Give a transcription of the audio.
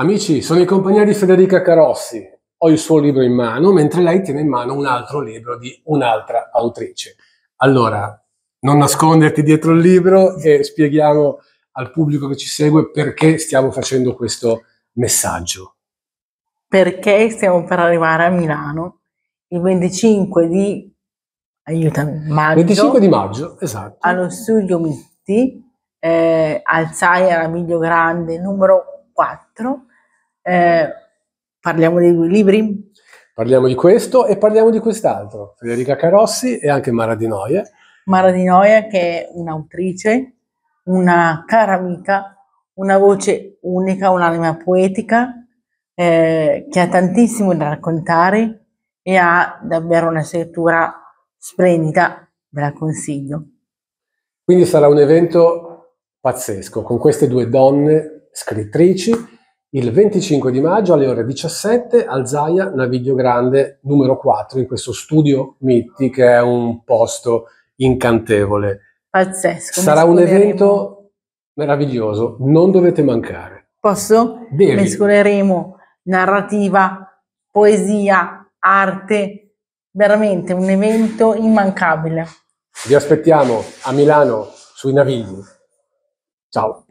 Amici, sono in compagnia di Federica Carossi, ho il suo libro in mano, mentre lei tiene in mano un altro libro di un'altra autrice. Allora, non nasconderti dietro il libro e spieghiamo al pubblico che ci segue perché stiamo facendo questo messaggio. Perché stiamo per arrivare a Milano il 25 di aiutami, maggio. 25 di maggio, esatto. Allo studio Mitti, eh, al Zaier Grande numero 4 eh, parliamo dei due libri? Parliamo di questo e parliamo di quest'altro, Federica Carossi e anche Mara Di Noia. Mara Di Noia che è un'autrice, una cara amica, una voce unica, un'anima poetica, eh, che ha tantissimo da raccontare e ha davvero una scrittura splendida, ve la consiglio. Quindi sarà un evento pazzesco con queste due donne scrittrici il 25 di maggio alle ore 17 al Zaia Naviglio Grande numero 4 in questo studio Mitti che è un posto incantevole. Pazzesco. Sarà un evento meraviglioso, non dovete mancare. Posso? Devi. Mescoleremo narrativa, poesia, arte, veramente un evento immancabile. Vi aspettiamo a Milano sui Navigli. Ciao.